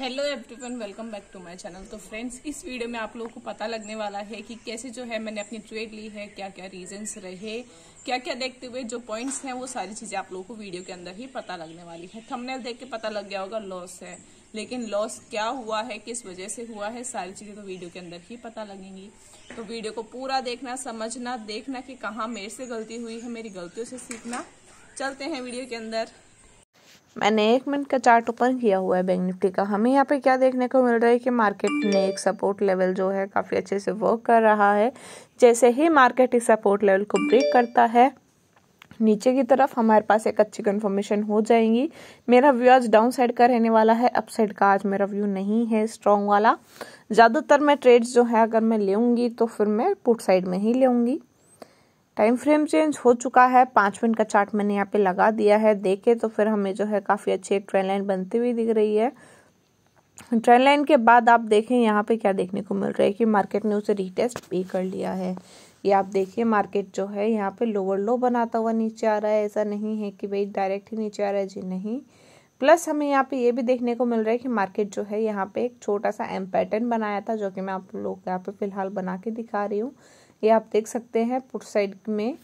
hello everyone welcome back to my channel तो friends इस video में आप लोगों को पता लगने वाला है कि कैसे जो है मैंने अपनी ट्रेड ली है क्या क्या रीजंस रहे क्या क्या देखते हुए जो पॉइंट्स हैं वो सारी चीज़ें आप लोगों को वीडियो के अंदर ही पता लगने वाली है थंबनेल देख के पता लग गया होगा लॉस है लेकिन लॉस क्या हुआ है किस वजह से हुआ है सारी चीज़ें तो वीडियो के अंदर ही पता लगेंगी तो वीडियो को पूरा देखना समझना देखना कि कहाँ मेरे से गलती हुई है मेरी गलतियों से सीखना चलते हैं वीडियो के अंदर मैंने एक मिनट का चार्ट ओपन किया हुआ है बैंक निफ्टी का हमें यहाँ पे क्या देखने को मिल रहा है कि मार्केट ने एक सपोर्ट लेवल जो है काफ़ी अच्छे से वर्क कर रहा है जैसे ही मार्केट इस सपोर्ट लेवल को ब्रेक करता है नीचे की तरफ हमारे पास एक अच्छी कन्फर्मेशन हो जाएगी मेरा व्यू आज डाउन साइड का रहने वाला है अप साइड का आज मेरा व्यू नहीं है स्ट्रॉन्ग वाला ज़्यादातर मैं ट्रेड्स जो है अगर मैं लेंगी तो फिर मैं पुट साइड में ही लेंगी टाइम फ्रेम चेंज हो चुका है पाँच मिनट का चार्ट मैंने यहाँ पे लगा दिया है देखे तो फिर हमें जो है काफ़ी अच्छी एक ट्रेन लाइन बनती हुई दिख रही है ट्रेन लाइन के बाद आप देखें यहाँ पे क्या देखने को मिल रहा है कि मार्केट ने उसे रिटेस्ट भी कर लिया है ये आप देखिए मार्केट जो है यहाँ पे लोअर लो बनाता हुआ नीचे आ रहा है ऐसा नहीं है कि भाई डायरेक्ट ही नीचे आ रहा है जी नहीं प्लस हमें यहाँ पे ये भी देखने को मिल रहा है कि मार्केट जो है यहाँ पे एक छोटा सा एम पैटर्न बनाया था जो कि मैं आप लोग यहाँ पे फिलहाल बना के दिखा रही हूँ ये आप देख सकते हैं पुट साइड में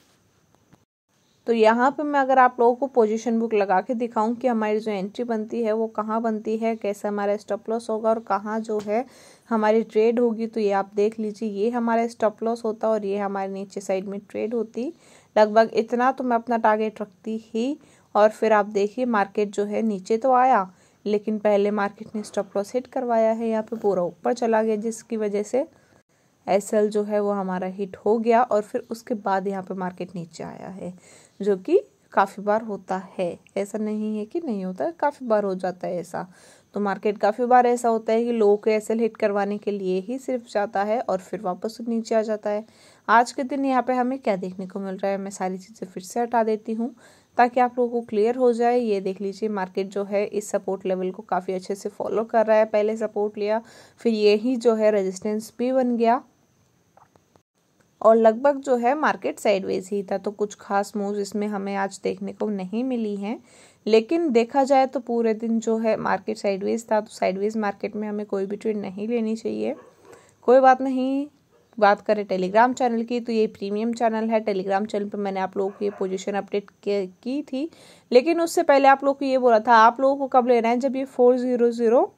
तो यहाँ पे मैं अगर आप लोगों को पोजीशन बुक लगा के दिखाऊं कि हमारी जो एंट्री बनती है वो कहाँ बनती है कैसे हमारा स्टॉप लॉस होगा और कहाँ जो है हमारी ट्रेड होगी तो ये आप देख लीजिए ये हमारा स्टॉप लॉस होता और ये हमारे नीचे साइड में ट्रेड होती लगभग इतना तो मैं अपना टारगेट रखती ही और फिर आप देखिए मार्केट जो है नीचे तो आया लेकिन पहले मार्केट ने स्टॉप लॉस हिट करवाया है यहाँ पे पूरा ऊपर चला गया जिसकी वजह से एस एल जो है वो हमारा हिट हो गया और फिर उसके बाद यहाँ पे मार्केट नीचे आया है जो कि काफ़ी बार होता है ऐसा नहीं है कि नहीं होता काफ़ी बार हो जाता है ऐसा तो मार्केट काफ़ी बार ऐसा होता है कि लोगों को एस हिट करवाने के लिए ही सिर्फ जाता है और फिर वापस नीचे आ जाता है आज के दिन यहाँ पे हमें क्या देखने को मिल रहा है मैं सारी चीज़ें फिर से हटा देती हूँ ताकि आप लोगों को क्लियर हो जाए ये देख लीजिए मार्केट जो है इस सपोर्ट लेवल को काफ़ी अच्छे से फॉलो कर रहा है पहले सपोर्ट लिया फिर यही जो है रेजिस्टेंस भी बन गया और लगभग जो है मार्केट साइडवेज ही था तो कुछ खास मूव इसमें हमें आज देखने को नहीं मिली हैं लेकिन देखा जाए तो पूरे दिन जो है मार्केट साइडवेज था तो साइडवेज मार्केट में हमें कोई भी ट्रेड नहीं लेनी चाहिए कोई बात नहीं बात करें टेलीग्राम चैनल की तो ये प्रीमियम चैनल है टेलीग्राम चैनल पे मैंने आप लोगों की पोजीशन अपडेट की थी लेकिन उससे पहले आप लोग को ये बोला था आप लोगों को कब लेना है जब ये four zero zero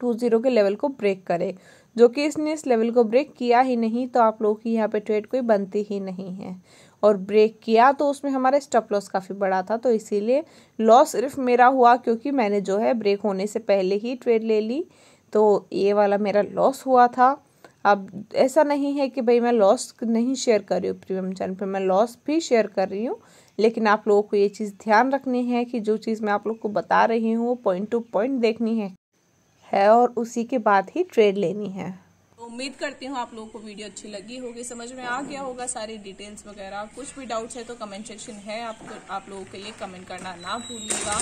two zero के लेवल को ब्रेक करे जो कि इसने इस लेवल को ब्रेक किया ही नहीं तो आप लोगों की यहाँ पे ट्रेड कोई बनती ही नहीं है और ब्रेक किया तो उसमें हमारा स्टॉप लॉस काफ़ी बड़ा था तो इसीलिए लॉस सिर्फ मेरा हुआ क्योंकि मैंने जो है ब्रेक होने से पहले ही ट्रेड ले ली तो ये वाला मेरा लॉस हुआ था अब ऐसा नहीं है कि भाई मैं लॉस नहीं शेयर कर रही हूँ प्रीमियम चैनल पर मैं लॉस भी शेयर कर रही हूँ लेकिन आप लोगों को ये चीज़ ध्यान रखनी है कि जो चीज़ मैं आप लोग को बता रही हूँ वो पॉइंट टू पॉइंट देखनी है है और उसी के बाद ही ट्रेड लेनी है उम्मीद करती हूँ आप लोगों को वीडियो अच्छी लगी होगी समझ में आ गया होगा सारी डिटेल्स वगैरह कुछ भी डाउट्स है तो कमेंट सेक्शन है आप तो, आप लोगों के लिए कमेंट करना ना भूलिएगा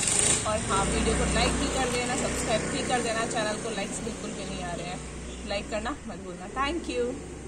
और हाँ वीडियो को लाइक भी कर देना सब्सक्राइब भी कर देना चैनल को लाइक्स बिल्कुल भी नहीं आ रहे हैं लाइक करना मत भूलना थैंक यू